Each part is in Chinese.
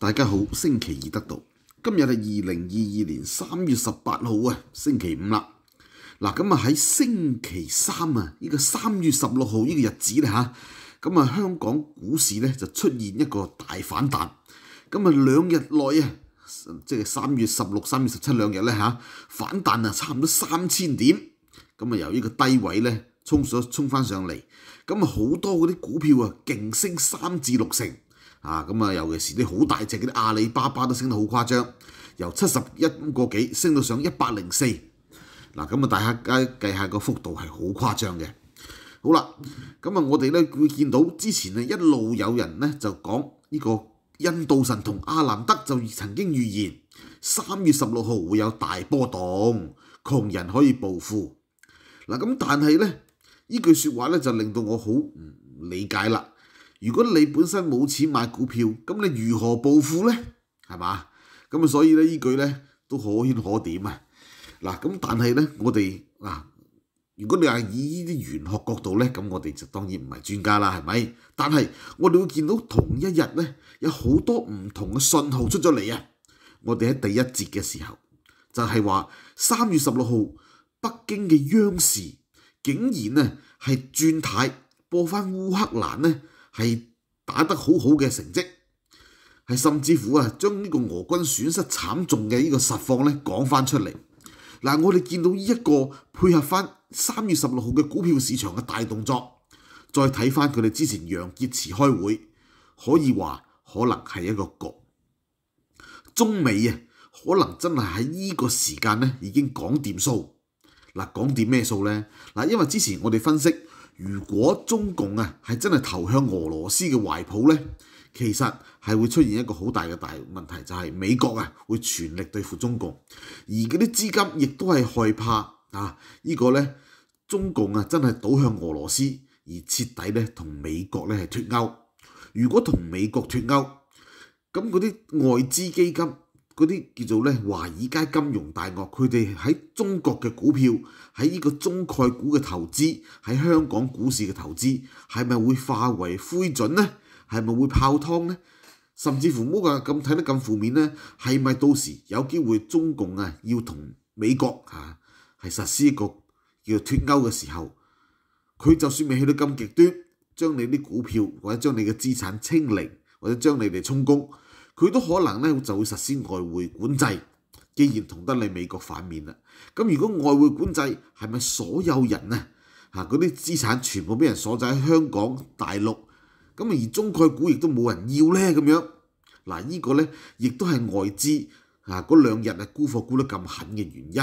大家好，星期二得到，今日系二零二二年三月十八号啊，星期五啦。嗱，咁啊喺星期三啊，呢个三月十六号呢个日子咧，吓，咁啊香港股市咧就出现一个大反弹。咁啊两日内啊，即系三月十六、三月十七两日咧吓，反弹啊差唔多三千点。咁啊由呢个低位咧冲咗冲翻上嚟，咁好多嗰啲股票啊劲升三至六成。啊，咁啊，尤其是啲好大隻嗰啲阿里巴巴都升得好誇張，由七十一個幾升到上一百零四，嗱咁啊，大家計下個幅度係好誇張嘅。好啦，咁啊，我哋咧會見到之前啊一路有人咧就講呢個印度神同阿蘭德就曾經預言三月十六號會有大波動，窮人可以暴富。嗱咁但係咧呢句説話咧就令到我好唔理解啦。如果你本身冇錢買股票，咁你如何暴富呢？係嘛？咁啊，所以咧，依句咧都可圈可點啊！嗱，咁但係咧，我哋嗱，如果你係以呢啲玄學角度咧，咁我哋就當然唔係專家啦，係咪？但係我哋會見到同一日咧，有好多唔同嘅信號出咗嚟啊！我哋喺第一節嘅時候就係話三月十六號北京嘅央視竟然咧係轉台播翻烏克蘭咧。系打得好好嘅成績，係甚至乎啊，將呢個俄軍損失慘重嘅呢個實況咧講翻出嚟。嗱，我哋見到呢一個配合翻三月十六號嘅股票市場嘅大動作，再睇翻佢哋之前楊潔篪開會，可以話可能係一個局。中美啊，可能真係喺呢個時間咧已經講掂數。嗱，講掂咩數呢？嗱，因為之前我哋分析。如果中共啊係真係投向俄羅斯嘅懷抱咧，其實係會出現一個好大嘅大問題，就係美國啊會全力對付中共，而嗰啲資金亦都係害怕啊依個咧，中共啊真係倒向俄羅斯而徹底咧同美國咧係脱歐。如果同美國脱歐，咁嗰啲外資基金。嗰啲叫做咧華爾街金融大鱷，佢哋喺中國嘅股票，喺呢個中概股嘅投資，喺香港股市嘅投資，系咪會化為灰燼呢？系咪會泡湯呢？甚至乎冇話咁睇得咁負面呢，係咪到時有機會中共啊要同美國啊係實施一個叫脱歐嘅時候，佢就算未去到咁極端，將你啲股票或者將你嘅資產清零，或者將你哋充公？佢都可能咧就會實施外匯管制，既然同得你美國反面啦，咁如果外匯管制係咪所有人啊嚇嗰啲資產全部俾人鎖仔喺香港大陸，咁而中概股亦都冇人要咧咁樣，嗱呢個咧亦都係外資啊嗰兩日啊沽貨沽得咁狠嘅原因。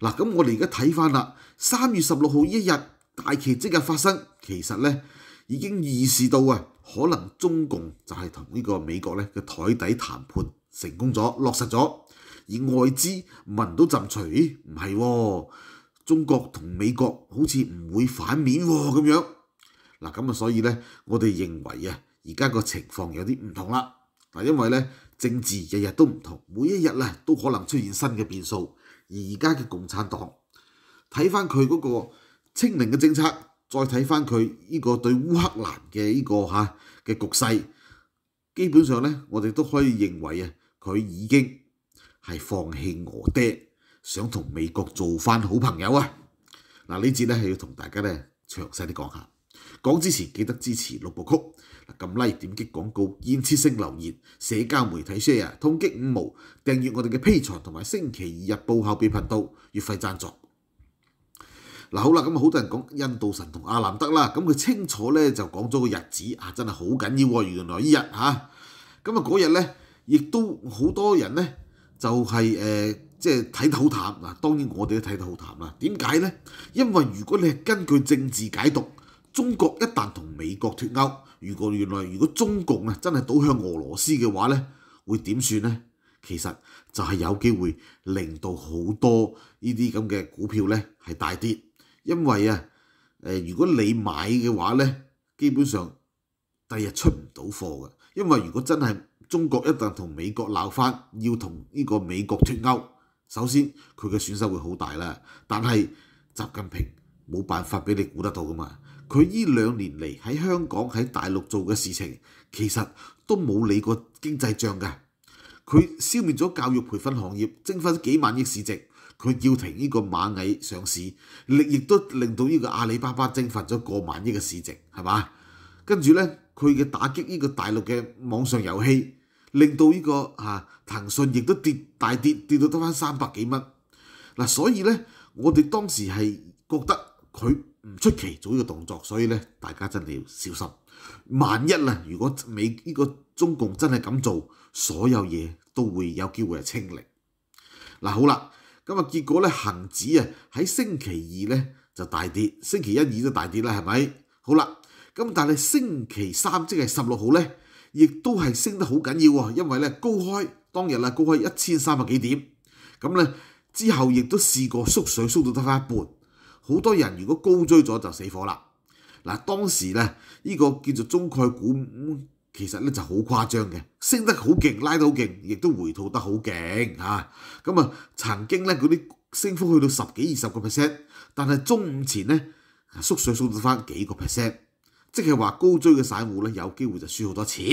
嗱，咁我哋而家睇翻啦，三月十六號一日大奇即嘅發生，其實咧已經預示到啊。可能中共就係同呢個美國咧嘅台底談判成功咗，落實咗，而外資聞到陣除，唔係中國同美國好似唔會反面咁樣。嗱咁啊，所以咧，我哋認為啊，而家個情況有啲唔同啦。嗱，因為咧政治日日都唔同，每一日咧都可能出現新嘅變數。而而家嘅共產黨睇翻佢嗰個清明嘅政策。再睇翻佢呢個對烏克蘭嘅呢個嚇嘅局勢，基本上咧，我哋都可以認為啊，佢已經係放棄俄爹，想同美國做翻好朋友啊！嗱，呢節咧係要同大家咧詳細啲講下。講之前記得支持六部曲，撳 Like、點擊廣告、建設性留言、社交媒體 share、通擊五毛、訂閱我哋嘅披財同埋星期二日報後備頻道月費贊助。嗱好啦，咁啊好多人講印度神同阿南德啦，咁佢清楚咧就講咗個日子啊，真係好緊要。原來依日嚇，咁啊嗰日咧亦都好多人咧就係誒，即係睇得好淡嗱。當然我哋都睇得好淡啦。點解咧？因為如果你係根據政治解讀，中國一旦同美國脱歐，如果原來如果中共啊真係倒向俄羅斯嘅話咧，會點算咧？其實就係有機會令到好多呢啲咁嘅股票咧係大跌。因為啊，誒，如果你買嘅話咧，基本上第日出唔到貨嘅。因為如果真係中國一旦同美國鬧翻，要同呢個美國脱歐，首先佢嘅損失會好大啦。但係習近平冇辦法俾你估得到噶嘛？佢依兩年嚟喺香港喺大陸做嘅事情，其實都冇理過經濟帳嘅。佢消滅咗教育培訓行業，蒸發幾萬億市值。佢叫停呢個螞蟻上市，亦亦都令到呢個阿里巴巴蒸發咗過萬億嘅市值，係嘛？跟住咧，佢嘅打擊呢個大陸嘅網上遊戲，令到呢個嚇騰訊亦都跌大跌，跌到得翻三百幾蚊。嗱，所以咧，我哋當時係覺得佢唔出奇做呢個動作，所以咧，大家真係要小心。萬一啦，如果美呢個中共真係咁做，所有嘢都會有機會係清零。嗱，好啦。咁啊，結果咧，恆指啊喺星期二咧就大跌，星期一已經大跌啦，係咪？好啦，咁但係星期三即係十六號咧，亦都係升得好緊要喎，因為咧高開當日啦，高開一千三百幾點，咁咧之後亦都試過縮水，縮到得翻一半，好多人如果高追咗就死火啦。嗱，當時咧呢個叫做中概股。其實咧就好誇張嘅，升得好勁，拉得好勁，亦都回吐得好勁嚇。咁啊，曾經咧嗰啲升幅去到十幾二十個 percent，但係中午前咧縮水縮到翻幾個 percent，即係話高追嘅散户咧有機會就輸好多錢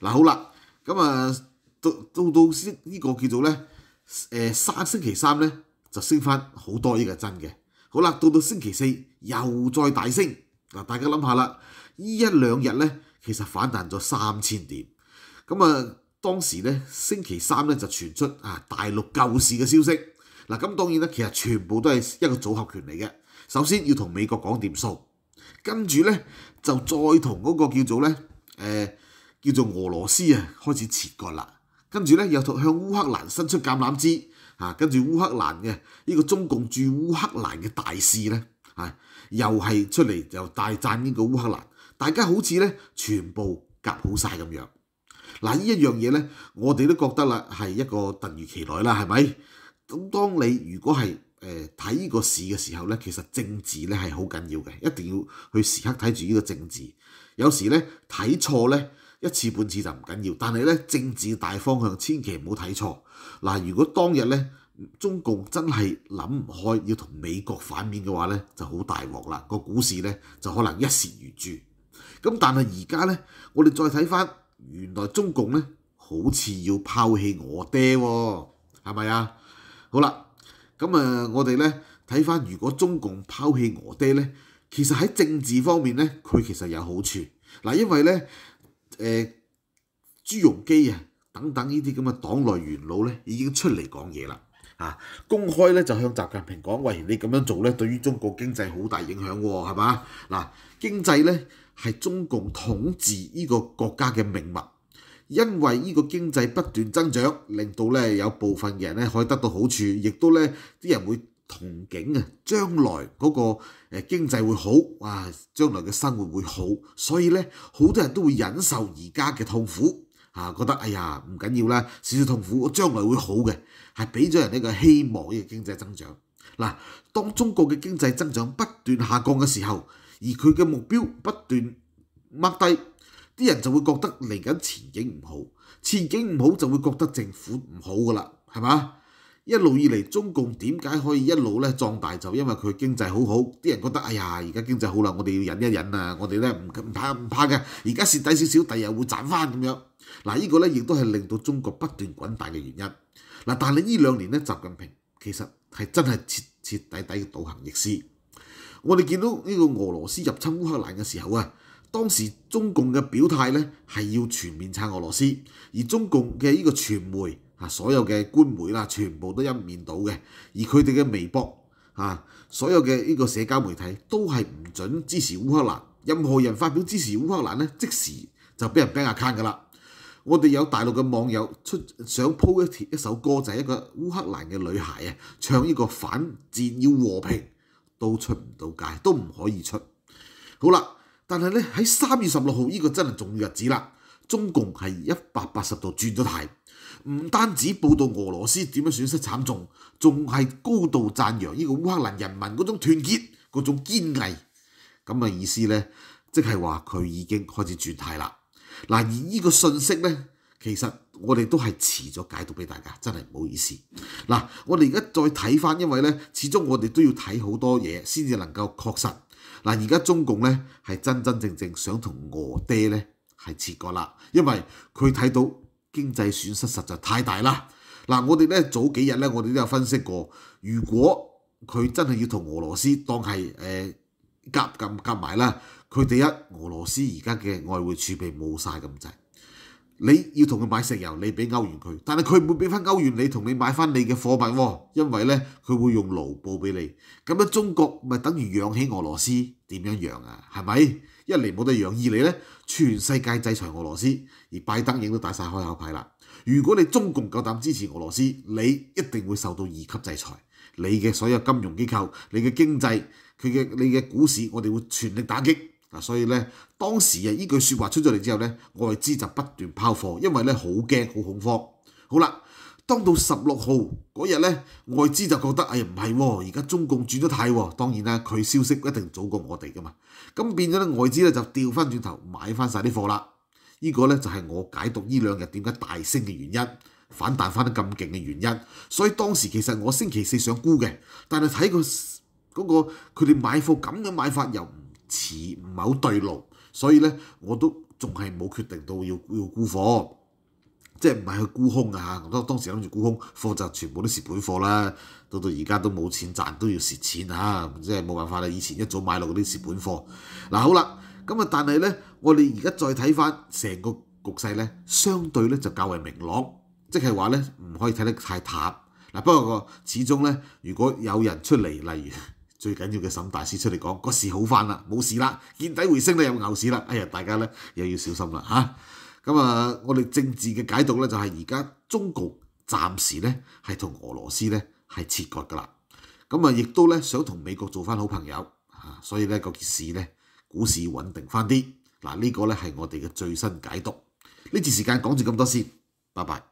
嗱。好啦，咁啊到到到呢個叫做咧誒三星期三咧就升翻好多，呢個真嘅。好啦，到到星期四又再大升嗱，大家諗下啦，呢一兩日咧。其實反彈咗三千點，咁啊當時咧星期三咧就傳出啊大陸救市嘅消息，嗱咁當然咧其實全部都係一個組合拳嚟嘅，首先要同美國講掂數，跟住咧就再同嗰個叫做咧誒叫做俄羅斯啊開始切割啦，跟住咧又同向烏克蘭伸出橄欖枝啊，跟住烏克蘭嘅呢個中共駐烏克蘭嘅大使咧啊又係出嚟就大讚呢個烏克蘭。大家好似咧全部夾好曬咁樣，嗱呢一樣嘢咧，我哋都覺得啦係一個突如其來啦，係咪？咁當你如果係誒睇呢個市嘅時候咧，其實政治咧係好緊要嘅，一定要去時刻睇住呢個政治。有時咧睇錯咧一次半次就唔緊要，但係咧政治大方向千祈唔好睇錯。嗱，如果當日咧中共真係諗唔開要同美國反面嘅話咧，就好大鑊啦，個股市咧就可能一時如注。咁但系而家呢，我哋再睇翻，原來中共呢好似要拋棄我爹喎，系咪啊？好啦，咁啊，我哋呢睇翻，如果中共拋棄我爹呢，其實喺政治方面呢，佢其實有好處嗱，因為呢，誒朱容基啊等等呢啲咁嘅黨內元老呢，已經出嚟講嘢啦，啊，公開咧就向習近平講，喂，你咁樣做咧，對於中國經濟好大影響喎，係嘛？嗱，經濟咧。係中共統治呢個國家嘅命脈，因為呢個經濟不斷增長，令到咧有部分人咧可以得到好處，亦都咧啲人會憧憬啊，將來嗰個誒經濟會好，哇！將來嘅生活會好，所以咧好多人都會忍受而家嘅痛苦，啊，覺得哎呀唔緊要啦，少少痛苦，我將來會好嘅，係俾咗人呢個希望，呢個經濟增長。嗱，當中國嘅經濟增長不斷下降嘅時候，而佢嘅目標不斷掹低，啲人就會覺得嚟緊前景唔好，前景唔好就會覺得政府唔好噶啦，係嘛？一路以嚟中共點解可以一路咧壯大就因為佢經濟好好，啲人覺得哎呀而家經濟好啦，我哋要忍一忍啊，我哋咧唔唔怕唔怕嘅，而家蝕底少少，第日會賺翻咁樣。嗱呢個咧亦都係令到中國不斷滾大嘅原因。嗱，但係呢兩年咧，習近平其實係真係徹徹底底嘅倒行逆施。我哋見到呢個俄羅斯入侵烏克蘭嘅時候啊，當時中共嘅表態咧係要全面撐俄羅斯，而中共嘅呢個傳媒啊，所有嘅官媒啦，全部都一面倒嘅，而佢哋嘅微博啊，所有嘅呢個社交媒體都係唔準支持烏克蘭，任何人發表支持烏克蘭咧，即時就俾人 ban account 噶啦。我哋有大陸嘅網友出想 po 一貼一首歌就仔，一個烏克蘭嘅女孩啊，唱呢個反戰要和平。都出唔到界，都唔可以出。好啦，但系咧喺三月十六号呢个真系重要日子啦，中共系一百八十度转咗态，唔单止报道俄罗斯点样损失惨重，仲系高度赞扬呢个乌克兰人民嗰种团结、嗰种坚毅。咁嘅意思咧，即系话佢已经开始转态啦。嗱，而呢个信息咧。其實我哋都係遲咗解讀俾大家，真係唔好意思。嗱，我哋而家再睇翻，因為咧，始終我哋都要睇好多嘢先至能夠確實。嗱，而家中共咧係真真正正想同俄爹咧係切割啦，因為佢睇到經濟損失實在太大啦。嗱，我哋咧早幾日咧，我哋都有分析過，如果佢真係要同俄羅斯當係誒夾咁夾埋啦，佢哋一俄羅斯而家嘅外匯儲備冇曬咁滯。你要同佢買石油，你俾歐元佢，但係佢唔會俾翻歐元你同你買翻你嘅貨物，因為咧佢會用盧布俾你。咁樣中國咪等於養起俄羅斯？點樣養啊？係咪？一嚟冇得養，二嚟咧全世界制裁俄羅斯，而拜登已經都打曬開口牌啦。如果你中共夠膽支持俄羅斯，你一定會受到二級制裁，你嘅所有金融機構、你嘅經濟、佢嘅你嘅股市，我哋會全力打擊。嗱，所以咧，當時啊，依句説話出咗嚟之後咧，外資就不斷拋貨，因為咧好驚，好恐慌。好啦，當到十六號嗰日咧，外資就覺得，哎呀唔係，而家中共轉得太喎。當然啦，佢消息一定早過我哋噶嘛。咁變咗咧，外資咧就調翻轉頭買翻曬啲貨啦。依個咧就係我解讀依兩日點解大升嘅原因，反彈翻得咁勁嘅原因。所以當時其實我星期四想沽嘅，但係睇個嗰個佢哋買貨咁嘅買法又唔～似唔係好對路，所以咧我都仲係冇決定到要要沽貨，即係唔係去沽空啊？嚇，當當時諗住沽空，貨就全部都蝕本貨啦。到到而家都冇錢賺，都要蝕錢嚇，即係冇辦法啦。以前一早買落嗰啲蝕本貨。嗱好啦，咁啊，但係咧，我哋而家再睇翻成個局勢咧，相對咧就較為明朗，即係話咧唔可以睇得太淡嗱。不過個始終咧，如果有人出嚟，例如，最緊要嘅沈大師出嚟講，個事好翻啦，冇事啦，見底回升咧，有牛市啦！哎呀，大家咧又要小心啦嚇。咁啊，我哋政治嘅解讀咧，就係而家中局暫時咧係同俄羅斯咧係切割㗎啦。咁啊，亦都咧想同美國做翻好朋友所以咧個件事咧股市穩定翻啲。嗱，呢個咧係我哋嘅最新解讀。呢次時間講住咁多先，拜拜。